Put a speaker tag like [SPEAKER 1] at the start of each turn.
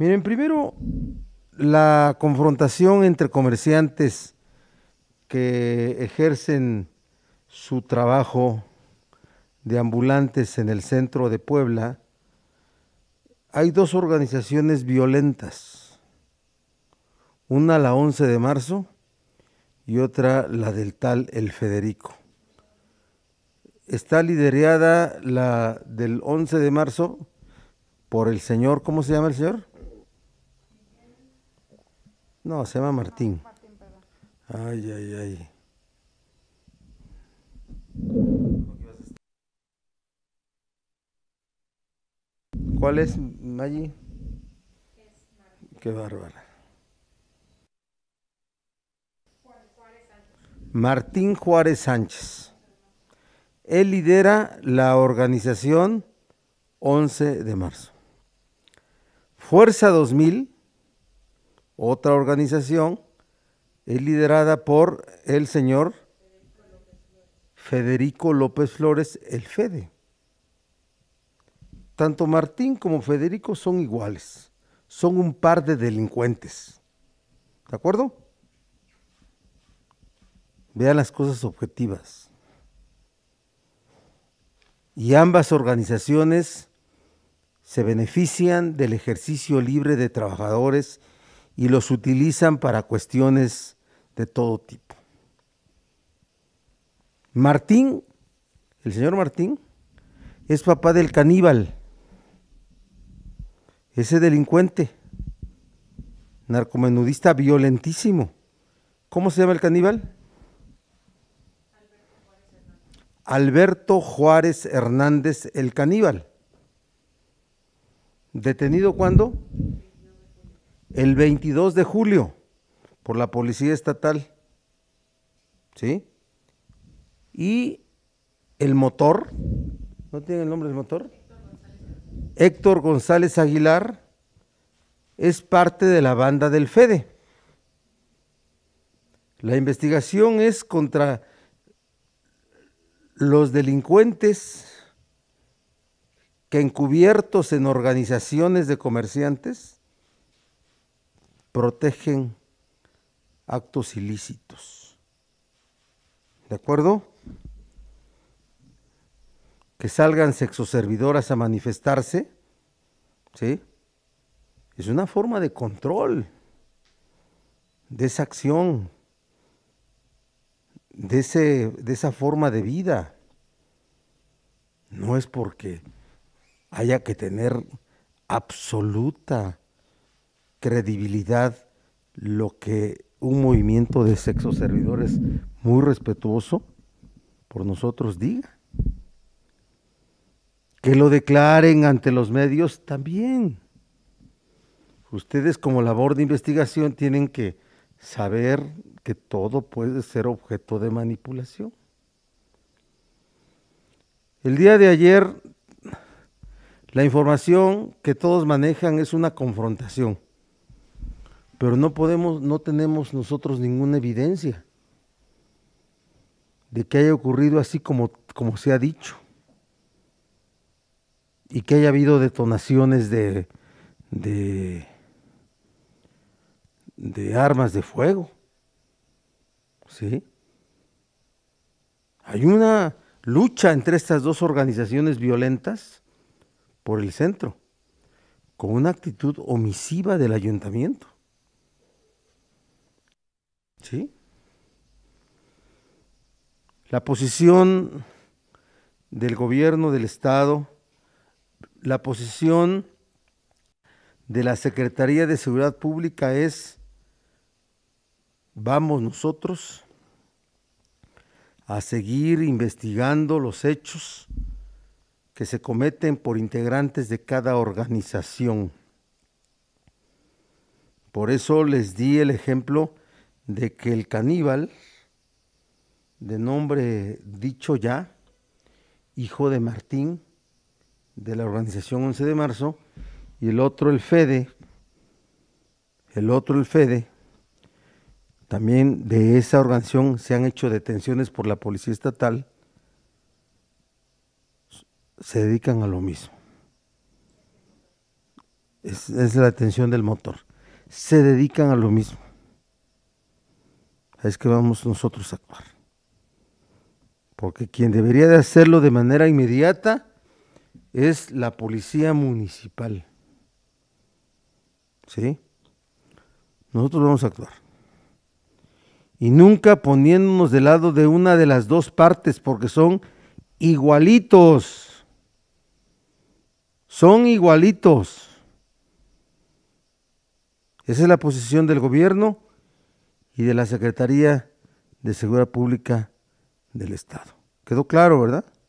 [SPEAKER 1] Miren, primero la confrontación entre comerciantes que ejercen su trabajo de ambulantes en el centro de Puebla, hay dos organizaciones violentas, una la 11 de marzo y otra la del tal El Federico. Está liderada la del 11 de marzo por el señor, ¿cómo se llama el señor? No, se llama Martín. Ah, ay, ay, ay. ¿Cuál es, Maggi? Qué bárbara. Martín Juárez Sánchez. Él lidera la organización 11 de marzo. Fuerza 2000 otra organización es liderada por el señor Federico López Flores, el FEDE. Tanto Martín como Federico son iguales, son un par de delincuentes. ¿De acuerdo? Vean las cosas objetivas. Y ambas organizaciones se benefician del ejercicio libre de trabajadores y los utilizan para cuestiones de todo tipo. Martín, el señor Martín, es papá del caníbal, ese delincuente, narcomenudista violentísimo. ¿Cómo se llama el caníbal? Alberto Juárez Hernández, el caníbal. ¿Detenido cuándo? el 22 de julio por la Policía Estatal. ¿Sí? Y el motor, ¿no tiene el nombre del motor? Héctor González Aguilar es parte de la banda del Fede. La investigación es contra los delincuentes que encubiertos en organizaciones de comerciantes protegen actos ilícitos. ¿De acuerdo? Que salgan sexoservidoras a manifestarse, ¿sí? Es una forma de control de esa acción, de, ese, de esa forma de vida. No es porque haya que tener absoluta credibilidad lo que un movimiento de sexo servidores muy respetuoso por nosotros diga. Que lo declaren ante los medios también. Ustedes como labor de investigación tienen que saber que todo puede ser objeto de manipulación. El día de ayer, la información que todos manejan es una confrontación pero no podemos, no tenemos nosotros ninguna evidencia de que haya ocurrido así como, como se ha dicho. Y que haya habido detonaciones de, de, de armas de fuego. ¿Sí? Hay una lucha entre estas dos organizaciones violentas por el centro, con una actitud omisiva del ayuntamiento. ¿Sí? La posición del gobierno del Estado, la posición de la Secretaría de Seguridad Pública es, vamos nosotros a seguir investigando los hechos que se cometen por integrantes de cada organización. Por eso les di el ejemplo de que el caníbal, de nombre dicho ya, hijo de Martín, de la organización 11 de marzo, y el otro el Fede, el otro el Fede, también de esa organización se han hecho detenciones por la policía estatal, se dedican a lo mismo. Es, es la detención del motor. Se dedican a lo mismo es que vamos nosotros a actuar. Porque quien debería de hacerlo de manera inmediata es la policía municipal. ¿Sí? Nosotros vamos a actuar. Y nunca poniéndonos de lado de una de las dos partes, porque son igualitos. Son igualitos. Esa es la posición del gobierno y de la Secretaría de Seguridad Pública del Estado. Quedó claro, ¿verdad?